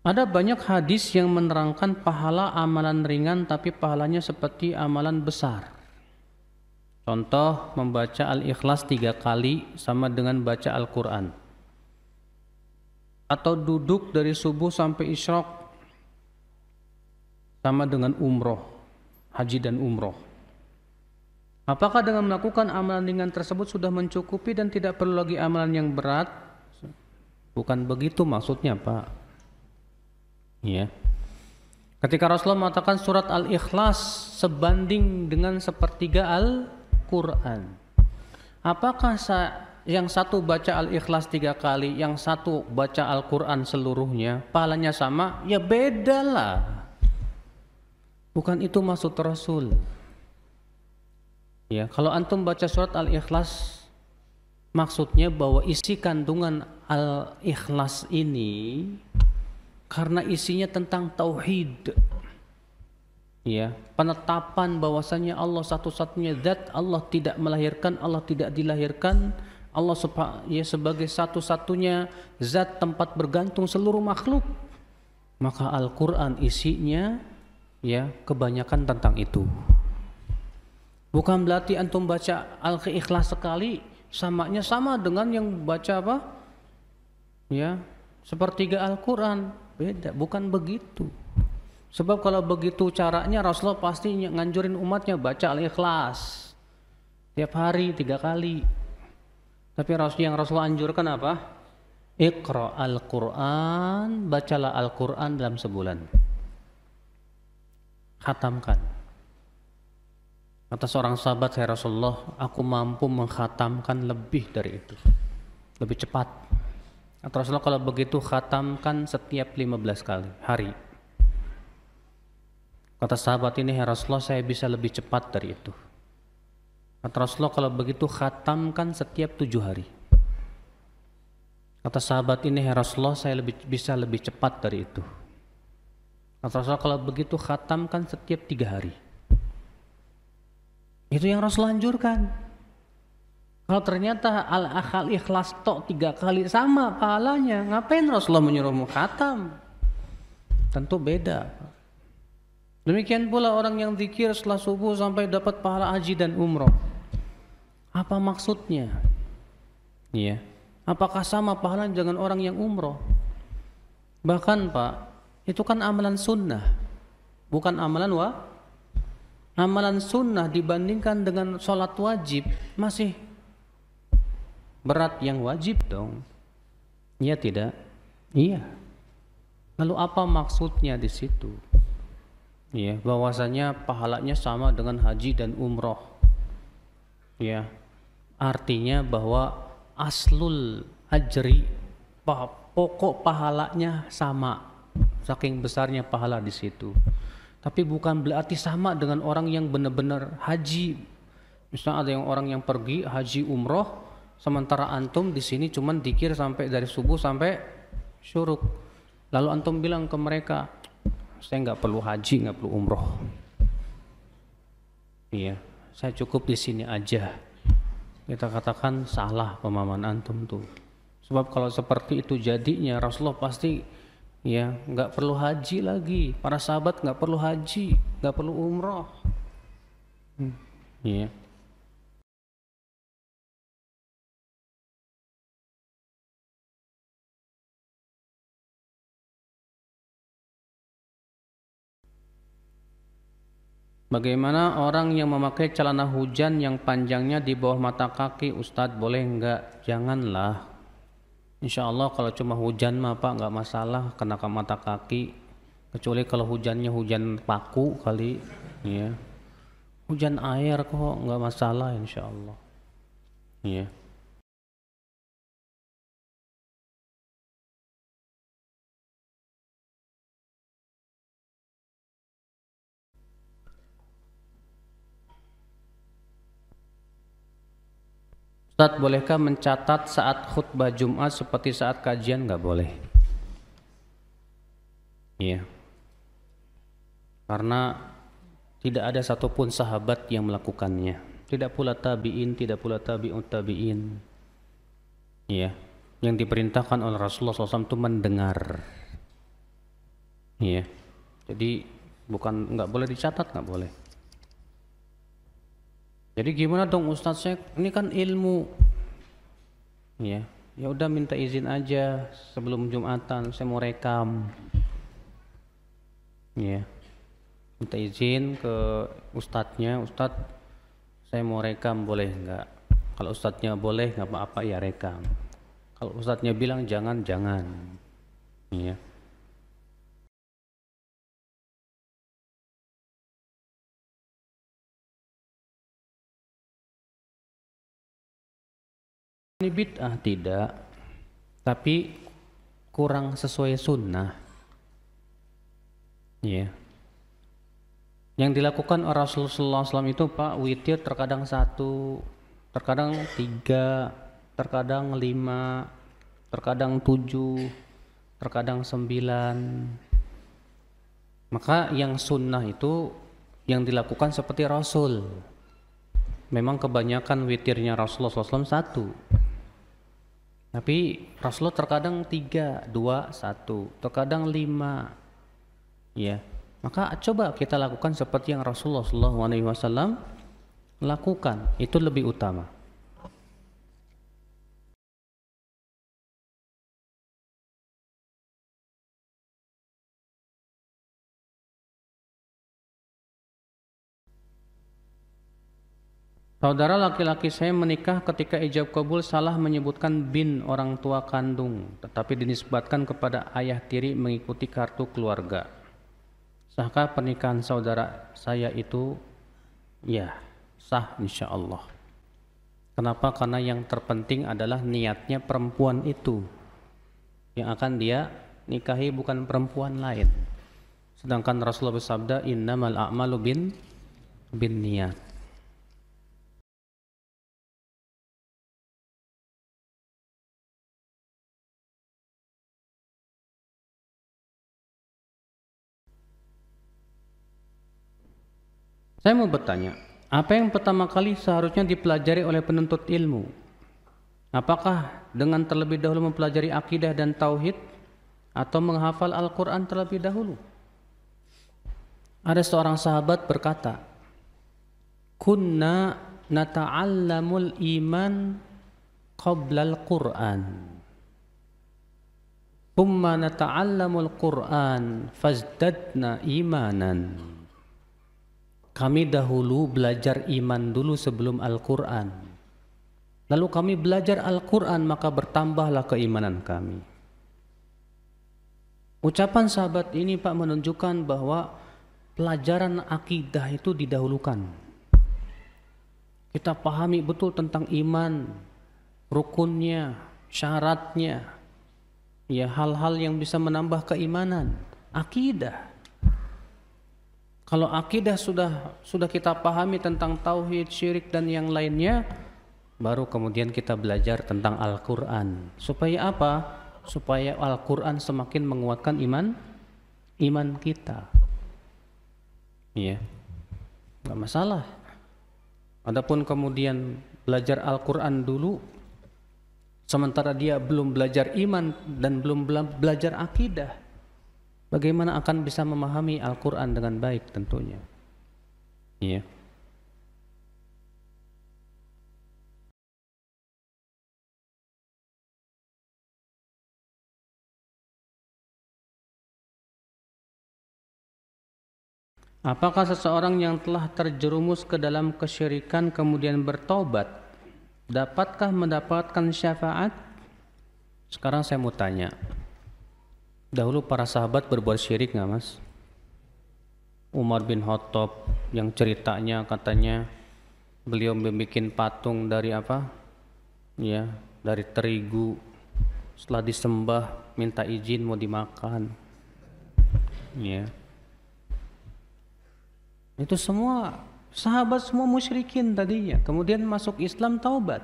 Ada banyak hadis yang menerangkan pahala amalan ringan tapi pahalanya seperti amalan besar. Contoh membaca Al-Ikhlas tiga kali sama dengan baca Al-Quran. Atau duduk dari subuh sampai isyrok sama dengan umroh, haji dan umroh. Apakah dengan melakukan amalan ringan tersebut sudah mencukupi dan tidak perlu lagi amalan yang berat? Bukan begitu maksudnya Pak Ya. Ketika Rasulullah mengatakan surat Al-Ikhlas sebanding dengan sepertiga Al-Quran. Apakah yang satu baca Al-Ikhlas tiga kali, yang satu baca Al-Quran seluruhnya, pahalanya sama? Ya bedalah. Bukan itu maksud Rasul. Ya, kalau antum baca surat Al-Ikhlas maksudnya bahwa isi kandungan Al-Ikhlas ini karena isinya tentang tauhid ya penetapan bahwasanya Allah satu-satunya zat Allah tidak melahirkan Allah tidak dilahirkan Allah ya sebagai satu-satunya zat tempat bergantung seluruh makhluk maka Al-Qur'an isinya ya kebanyakan tentang itu bukan berarti antum baca Al-Ikhlas sekali samanya sama dengan yang baca apa ya sepertiga Al-Qur'an Beda, bukan begitu. Sebab kalau begitu caranya Rasulullah pasti nganjurin umatnya baca al-ikhlas. Tiap hari tiga kali. Tapi Rasul yang rasul anjurkan apa? Iqra al-Quran, bacalah Al-Quran dalam sebulan. Khatamkan. Kata seorang sahabat, saya Rasulullah, aku mampu menghatamkan lebih dari itu. Lebih cepat Nah, Rasulullah kalau begitu khatamkan setiap 15 kali hari. Kata sahabat ini, ya Rasulullah saya bisa lebih cepat dari itu. Kata Rasulullah kalau begitu khatamkan setiap tujuh hari. Kata sahabat ini, ya Rasulullah saya lebih, bisa lebih cepat dari itu. Kata Rasulullah kalau begitu khatamkan setiap tiga hari. Itu yang Rasul anjurkan. Kalau ternyata al akal ikhlas tok tiga kali sama pahalanya, ngapain Rasulullah menyuruh mukhatam? Tentu beda. Demikian pula orang yang zikir setelah subuh sampai dapat pahala haji dan umroh. Apa maksudnya? Iya. Apakah sama pahala dengan orang yang umroh? Bahkan Pak, itu kan amalan sunnah, bukan amalan wa amalan sunnah dibandingkan dengan sholat wajib masih berat yang wajib dong. Iya tidak? Iya. Lalu apa maksudnya di situ? Ya, bahwasanya pahalanya sama dengan haji dan umroh. Ya. Artinya bahwa aslul ajri pokok pahalanya sama saking besarnya pahala di situ. Tapi bukan berarti sama dengan orang yang benar-benar haji. Misalnya ada yang orang yang pergi haji umroh, sementara antum di sini cuman dikir sampai dari subuh sampai syuruk lalu antum bilang ke mereka saya nggak perlu haji nggak perlu umroh iya saya cukup di sini aja kita katakan salah pemahaman antum tuh sebab kalau seperti itu jadinya Rasulullah pasti ya nggak perlu haji lagi para sahabat nggak perlu haji nggak perlu umroh hmm. ya Bagaimana orang yang memakai celana hujan yang panjangnya di bawah mata kaki Ustadz boleh enggak? Janganlah. Insya Allah kalau cuma hujan mah Pak enggak masalah kena ke mata kaki. Kecuali kalau hujannya hujan paku kali ya. Hujan air kok enggak masalah insya Allah. Ya. Ustaz, bolehkah mencatat saat khutbah Jumat seperti saat kajian? Nggak boleh. Iya. Karena tidak ada satupun sahabat yang melakukannya. Tidak pula tabi'in, tidak pula tabi'un tabi'in. Iya. Yang diperintahkan oleh Rasulullah SAW itu mendengar. Iya. Jadi bukan nggak boleh dicatat, nggak boleh. Jadi gimana dong Ustadz saya ini kan ilmu. Ya, ya udah minta izin aja sebelum Jumatan saya mau rekam. Ya. Minta izin ke ustadznya, ustadz saya mau rekam boleh nggak? Kalau ustadznya boleh nggak apa-apa ya rekam. Kalau ustadznya bilang jangan jangan. Ya. Ini bid'ah tidak, tapi kurang sesuai sunnah. Ya. Yang dilakukan Rasulullah SAW itu Pak witir terkadang satu, terkadang tiga, terkadang lima, terkadang tujuh, terkadang sembilan. Maka yang sunnah itu yang dilakukan seperti Rasul. Memang kebanyakan witirnya Rasulullah SAW satu, tapi Rasulullah terkadang tiga, dua, satu, terkadang lima, ya. Maka coba kita lakukan seperti yang Rasulullah SAW lakukan. Itu lebih utama. Saudara laki-laki saya menikah ketika ijab kabul salah menyebutkan bin orang tua kandung, tetapi dinisbatkan kepada ayah tiri mengikuti kartu keluarga. Sahkah pernikahan saudara saya itu? Ya, sah insya Allah. Kenapa? Karena yang terpenting adalah niatnya perempuan itu yang akan dia nikahi bukan perempuan lain. Sedangkan Rasulullah bersabda innamal a'malu bin bin niat. Saya mau bertanya, apa yang pertama kali seharusnya dipelajari oleh penuntut ilmu? Apakah dengan terlebih dahulu mempelajari akidah dan tauhid atau menghafal Al-Qur'an terlebih dahulu? Ada seorang sahabat berkata, "Kunna nata'allamul iman qabla quran Thumma nata'allamul Qur'an fazdadna imanan. Kami dahulu belajar iman dulu sebelum Al-Quran. Lalu kami belajar Al-Quran maka bertambahlah keimanan kami. Ucapan sahabat ini Pak menunjukkan bahwa pelajaran akidah itu didahulukan. Kita pahami betul tentang iman, rukunnya, syaratnya, ya hal-hal yang bisa menambah keimanan, akidah. Kalau akidah sudah sudah kita pahami tentang tauhid, syirik dan yang lainnya, baru kemudian kita belajar tentang Al-Qur'an. Supaya apa? Supaya Al-Qur'an semakin menguatkan iman iman kita. Iya. Enggak masalah. Adapun kemudian belajar Al-Qur'an dulu sementara dia belum belajar iman dan belum belajar akidah Bagaimana akan bisa memahami Al-Quran dengan baik tentunya? Iya. Apakah seseorang yang telah terjerumus ke dalam kesyirikan kemudian bertobat dapatkah mendapatkan syafaat? Sekarang saya mau tanya, Dahulu para sahabat berbuat syirik nggak mas? Umar bin Khattab yang ceritanya katanya beliau membuat patung dari apa? Ya, dari terigu. Setelah disembah minta izin mau dimakan. Ya. Itu semua sahabat semua musyrikin tadinya. Kemudian masuk Islam taubat.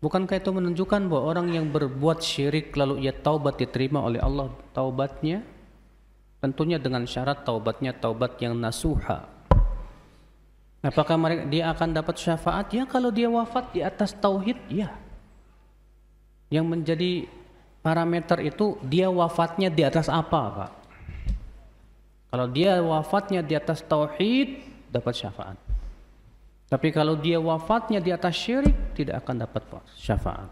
Bukankah itu menunjukkan bahwa orang yang berbuat syirik lalu ia taubat diterima oleh Allah taubatnya? Tentunya dengan syarat taubatnya taubat yang nasuha. Apakah mereka, dia akan dapat syafaat? Ya kalau dia wafat di atas tauhid, ya. Yang menjadi parameter itu dia wafatnya di atas apa, Pak? Kalau dia wafatnya di atas tauhid, dapat syafaat. Tapi kalau dia wafatnya di atas syirik tidak akan dapat syafaat.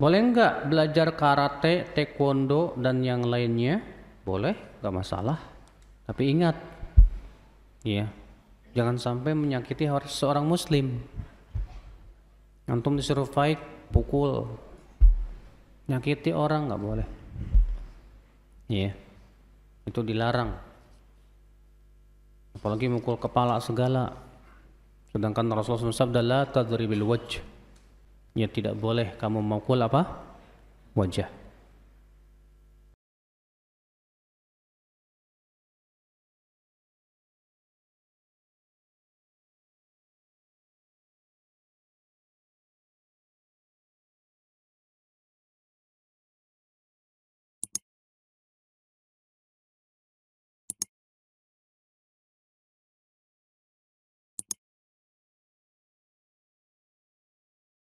Boleh nggak belajar karate, taekwondo, dan yang lainnya? Boleh, nggak masalah. Tapi ingat, ya, jangan sampai menyakiti seorang muslim antum disuruh fight pukul nyakiti orang nggak boleh iya yeah. itu dilarang apalagi mukul kepala segala sedangkan Rasulullah SAW la tadribil wajh ya tidak boleh kamu mukul apa wajah